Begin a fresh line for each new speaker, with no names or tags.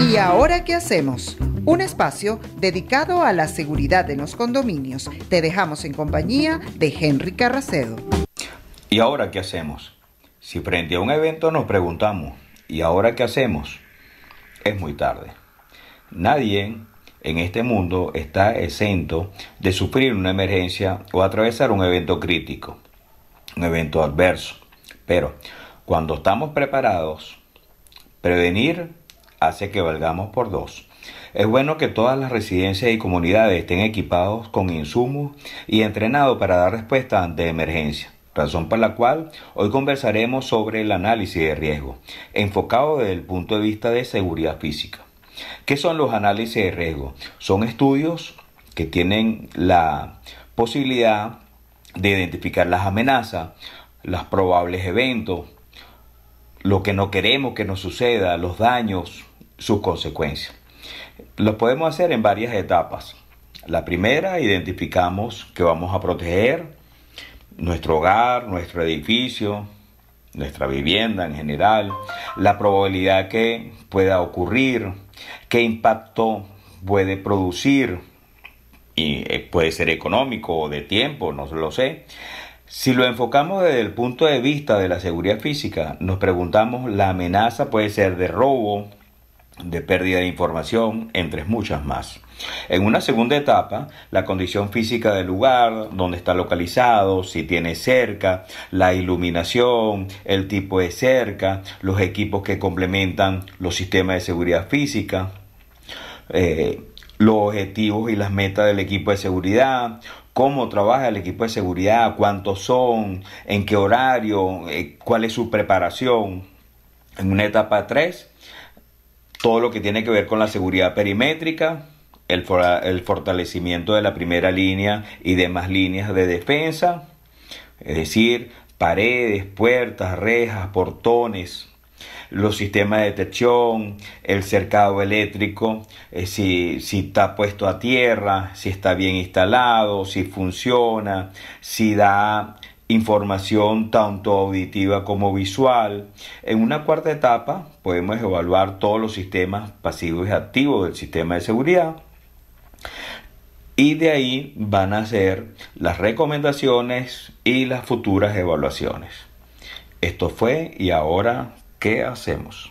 ¿Y ahora qué hacemos? Un espacio dedicado a la seguridad de los condominios. Te dejamos en compañía de Henry Carracedo. ¿Y ahora qué hacemos? Si frente a un evento nos preguntamos, ¿y ahora qué hacemos? Es muy tarde. Nadie en este mundo está exento de sufrir una emergencia o atravesar un evento crítico, un evento adverso. Pero cuando estamos preparados, prevenir hace que valgamos por dos. Es bueno que todas las residencias y comunidades estén equipados con insumos y entrenados para dar respuesta ante emergencia, razón por la cual hoy conversaremos sobre el análisis de riesgo, enfocado desde el punto de vista de seguridad física. ¿Qué son los análisis de riesgo? Son estudios que tienen la posibilidad de identificar las amenazas, los probables eventos, lo que no queremos que nos suceda, los daños, sus consecuencias. Lo podemos hacer en varias etapas. La primera, identificamos que vamos a proteger nuestro hogar, nuestro edificio, nuestra vivienda en general, la probabilidad que pueda ocurrir, ¿Qué impacto puede producir? Y eh, puede ser económico o de tiempo, no lo sé. Si lo enfocamos desde el punto de vista de la seguridad física, nos preguntamos, la amenaza puede ser de robo, de pérdida de información, entre muchas más. En una segunda etapa, la condición física del lugar, donde está localizado, si tiene cerca, la iluminación, el tipo de cerca, los equipos que complementan los sistemas de seguridad física, eh, los objetivos y las metas del equipo de seguridad, cómo trabaja el equipo de seguridad, cuántos son, en qué horario, eh, cuál es su preparación. En una etapa 3, todo lo que tiene que ver con la seguridad perimétrica, el, fortalecimiento de la primera línea y demás líneas de defensa, es decir, paredes, puertas, rejas, portones, los sistemas de detección, el cercado eléctrico, eh, si, si, está puesto a tierra, si está bien instalado, si funciona, si da información tanto auditiva como visual. En una cuarta etapa podemos evaluar todos los sistemas pasivos y activos del sistema de seguridad. Y de ahí van a ser las recomendaciones y las futuras evaluaciones. Esto fue y ahora, ¿qué hacemos?